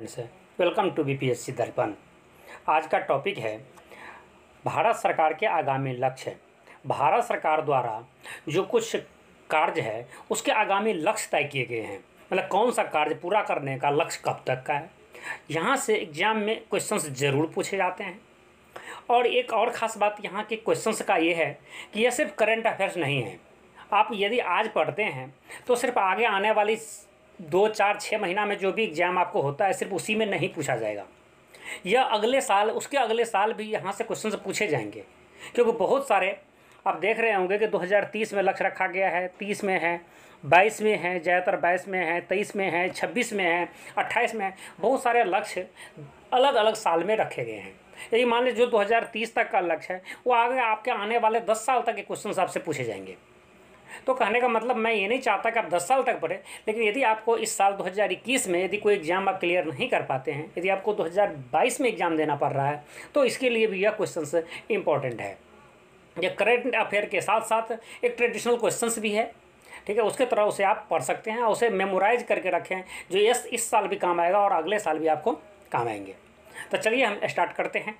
welcome to be P दर्पण आज का टॉपिक है भारत सरकार के आगामी लक्ष्य भारत सरकार द्वारा जो कुछ कार्य है उसके आगामी लक्ष्य तय किए गए हैं मतलब कौन सा कार्य पूरा करने का लक्ष्य कब तक का है यहाँ से एग्जाम में क्वेश्चंस जरूर पूछे जाते हैं और एक और ख़ास बात यहाँ के क्वेश्चंस का ये है कि यह सिर्फ करेंट अफेयर्स नहीं है आप यदि आज पढ़ते हैं तो सिर्फ आगे आने वाली दो चार छः महीना में जो भी एग्ज़ाम आपको होता है सिर्फ उसी में नहीं पूछा जाएगा यह अगले साल उसके अगले साल भी यहाँ से क्वेश्चन पूछे जाएंगे क्योंकि बहुत सारे आप देख रहे होंगे कि 2030 में लक्ष्य रखा गया है 30 में है 22 में है ज़्यादातर 22 में है 23 में है 26 में है 28 में है बहुत सारे लक्ष्य अलग अलग साल में रखे गए हैं यही मान लीजिए जो 2030 तक का लक्ष्य है वो आगे आपके आने वाले 10 साल तक के क्वेश्चन आपसे पूछे जाएंगे तो कहने का मतलब मैं ये नहीं चाहता कि आप दस साल तक पढ़ें लेकिन यदि आपको इस साल 2021 में यदि कोई एग्ज़ाम आप क्लियर नहीं कर पाते हैं यदि आपको 2022 में एग्ज़ाम देना पड़ रहा है तो इसके लिए भी यह क्वेश्चन इंपॉर्टेंट है यह करेंट अफेयर के साथ साथ एक ट्रेडिशनल क्वेश्चन भी है ठीक है उसके तरह उसे आप पढ़ सकते हैं उसे मेमोराइज करके रखें जो यस इस साल भी काम आएगा और अगले साल भी आपको काम आएंगे तो चलिए हम स्टार्ट करते हैं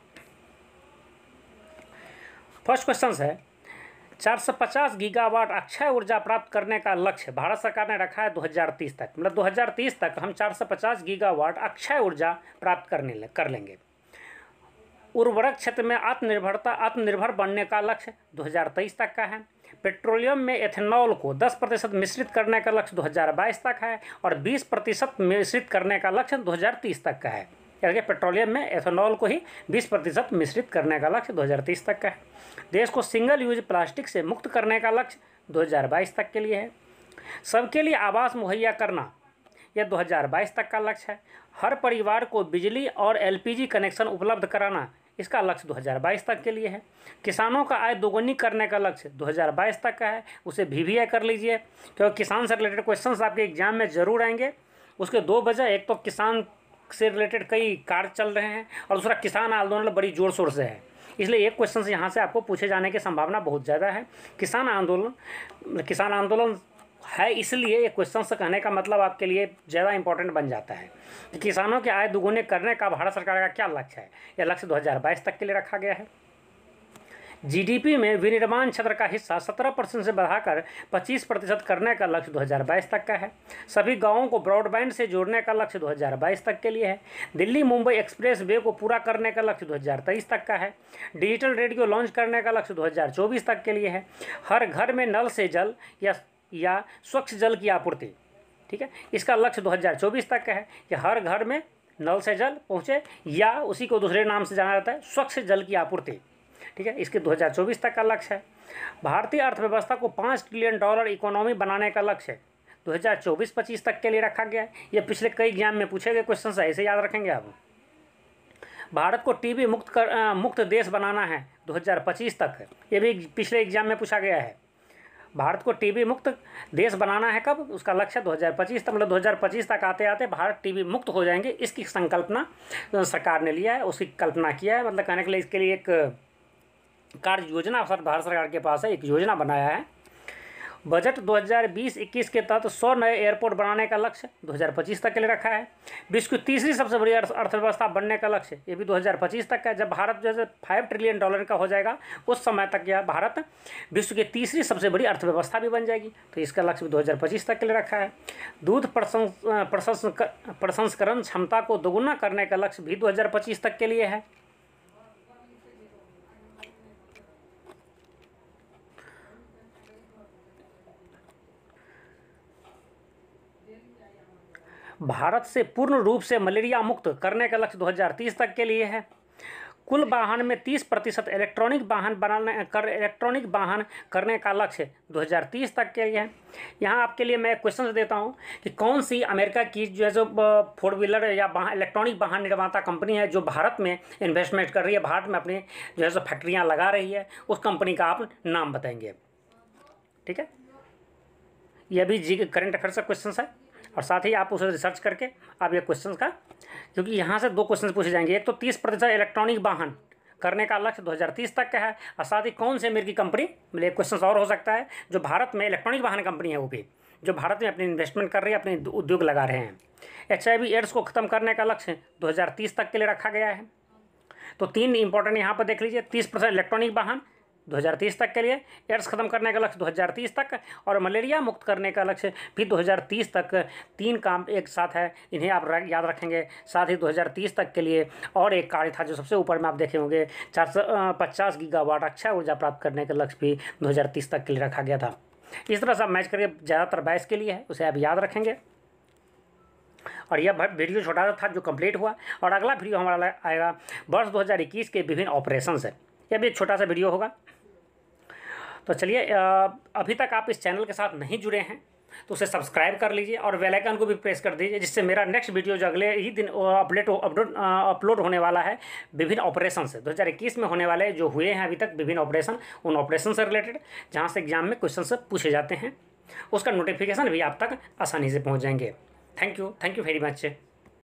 फर्स्ट क्वेश्चन है 450 गीगावाट अक्षय ऊर्जा प्राप्त करने का लक्ष्य भारत सरकार ने रखा है 2030 तक मतलब 2030 तक हम 450 गीगावाट अक्षय ऊर्जा प्राप्त करने ले, कर लेंगे उर्वरक क्षेत्र में आत्मनिर्भरता आत्मनिर्भर बनने का लक्ष्य 2023 तक का है पेट्रोलियम में एथेनॉल को 10 प्रतिशत मिश्रित करने का लक्ष्य 2022 तक है और 20 प्रतिशत मिश्रित करने का लक्ष्य 2030 तक का है कि पेट्रोलियम में एथेनॉल को ही 20 प्रतिशत मिश्रित करने का लक्ष्य 2030 तक का है देश को सिंगल यूज प्लास्टिक से मुक्त करने का लक्ष्य 2022 तक के लिए है सबके लिए आवास मुहैया करना यह 2022 तक का लक्ष्य है हर परिवार को बिजली और एलपीजी कनेक्शन उपलब्ध कराना इसका लक्ष्य 2022 तक के लिए है किसानों का आय दोगुनी करने का लक्ष्य 2022 तक का है उसे भी वी कर लीजिए क्योंकि किसान से रिलेटेड क्वेश्चन आपके एग्जाम में जरूर आएंगे उसके दो वजह एक तो किसान से रिलेटेड कई कार्य चल रहे हैं और दूसरा किसान आंदोलन बड़ी जोर शोर से है इसलिए एक क्वेश्चन यहाँ से आपको पूछे जाने की संभावना बहुत ज़्यादा है किसान आंदोलन किसान आंदोलन है इसलिए ये क्वेश्चन से कहने का मतलब आपके लिए ज़्यादा इंपॉर्टेंट बन जाता है कि किसानों की आय दुगुने करने का भारत सरकार का क्या लक्ष्य है यह लक्ष्य दो तक के लिए रखा गया है जीडीपी में विनिर्माण क्षेत्र का हिस्सा 17 परसेंट से बढ़ाकर 25 प्रतिशत करने का लक्ष्य 2022 तक का है सभी गांवों को ब्रॉडबैंड से जोड़ने का लक्ष्य 2022 तक के लिए है दिल्ली मुंबई एक्सप्रेस वे को पूरा करने का लक्ष्य 2023 तक का है डिजिटल रेडियो लॉन्च करने का लक्ष्य 2024 तक के लिए है हर घर में नल से जल या या स्वच्छ जल की आपूर्ति ठीक है इसका लक्ष्य दो तक का है कि हर घर में नल से जल पहुँचे या उसी को दूसरे नाम से जाना जाता है स्वच्छ जल की आपूर्ति ठीक है इसके 2024 तक का लक्ष्य है भारतीय अर्थव्यवस्था को पाँच ट्रिलियन डॉलर इकोनॉमी बनाने का लक्ष्य है 2024-25 तक के लिए रखा गया है ये पिछले कई एग्जाम में पूछे गए क्वेश्चन ऐसे याद रखेंगे आप भारत को टीबी मुक्त कर आ, मुक्त देश बनाना है 2025 तक ये भी पिछले एग्जाम में पूछा गया है भारत को टीबी मुक्त देश बनाना है कब उसका लक्ष्य 2025 तक मतलब 2025 तक आते आते भारत टीबी मुक्त हो जाएंगे इसकी संकल्पना सरकार ने लिया है उसकी कल्पना किया है मतलब कहने के लिए इसके लिए एक कार्य योजना सर भारत सरकार के पास है एक योजना बनाया है बजट 2020-21 के तहत 100 नए एयरपोर्ट बनाने का लक्ष्य 2025 तक के लिए रखा है विश्व की तीसरी सबसे बड़ी अर्थव्यवस्था बनने का लक्ष्य ये भी 2025 तक है जब भारत जो है फाइव ट्रिलियन डॉलर का हो जाएगा उस समय तक यह भारत विश्व की तीसरी सबसे बड़ी अर्थव्यवस्था भी बन जाएगी तो इसका लक्ष्य भी दो तक के लिए रखा है दूध प्रसंस्करण क्षमता को दोगुना करने का लक्ष्य भी दो तक के लिए है भारत से पूर्ण रूप से मलेरिया मुक्त करने का लक्ष्य 2030 तक के लिए है कुल वाहन में 30 प्रतिशत इलेक्ट्रॉनिक वाहन बनाने कर इलेक्ट्रॉनिक वाहन करने का लक्ष्य 2030 तक के लिए है यहाँ आपके लिए मैं क्वेश्चन देता हूँ कि कौन सी अमेरिका की जो है जो फोर व्हीलर या वाहन इलेक्ट्रॉनिक वाहन निर्माता कंपनी है जो भारत में इन्वेस्टमेंट कर रही है भारत में अपनी जो है सो फैक्ट्रियाँ लगा रही है उस कंपनी का आप नाम बताएंगे ठीक है यह भी जी करंट अफेयर्स का क्वेश्चन है और साथ ही आप उसे रिसर्च करके आप ये क्वेश्चन का क्योंकि यहाँ से दो क्वेश्चन पूछे जाएंगे एक तो तीस प्रतिशत इलेक्ट्रॉनिक वाहन करने का लक्ष्य 2030 तक का है और साथ ही कौन से अमेरिकी कंपनी मतलब एक क्वेश्चन और हो सकता है जो भारत में इलेक्ट्रॉनिक वाहन कंपनी है वो भी जो भारत में अपनी इन्वेस्टमेंट कर रही है अपने उद्योग लगा रहे हैं एच एड्स को ख़त्म करने का लक्ष्य 2030 तक के लिए रखा गया है तो तीन इंपॉर्टेंट यहाँ पर देख लीजिए तीस इलेक्ट्रॉनिक वाहन 2030 तक के लिए एड्स खत्म करने का लक्ष्य 2030 तक और मलेरिया मुक्त करने का लक्ष्य भी 2030 तक तीन काम एक साथ है इन्हें आप याद रखेंगे साथ ही 2030 तक के लिए और एक कार्य था जो सबसे ऊपर में आप देखे होंगे चार सौ पचास गीगावाट अक्षय ऊर्जा प्राप्त करने का लक्ष्य भी 2030 तक के लिए रखा गया था इस तरह से आप मैच करके ज़्यादातर बाईस के लिए है उसे आप याद रखेंगे और यह वीडियो छोटा था जो कंप्लीट हुआ और अगला वीडियो हमारा आएगा वर्ष 2021 के विभिन्न ऑपरेशन से यह भी एक छोटा सा वीडियो होगा तो चलिए अभी तक आप इस चैनल के साथ नहीं जुड़े हैं तो उसे सब्सक्राइब कर लीजिए और बेल आइकन को भी प्रेस कर दीजिए जिससे मेरा नेक्स्ट वीडियो जो अगले ही दिन अपडेट अपलोड अपलोड होने वाला है विभिन्न ऑपरेशन से दो हज़ार इक्कीस में होने वाले जो हुए हैं अभी तक विभिन्न ऑपरेशन उन ऑपरेशन से रिलेटेड जहाँ से एग्जाम में क्वेश्चन पूछे जाते हैं उसका नोटिफिकेशन भी आप तक आसानी से पहुँच जाएंगे thank you thank you very much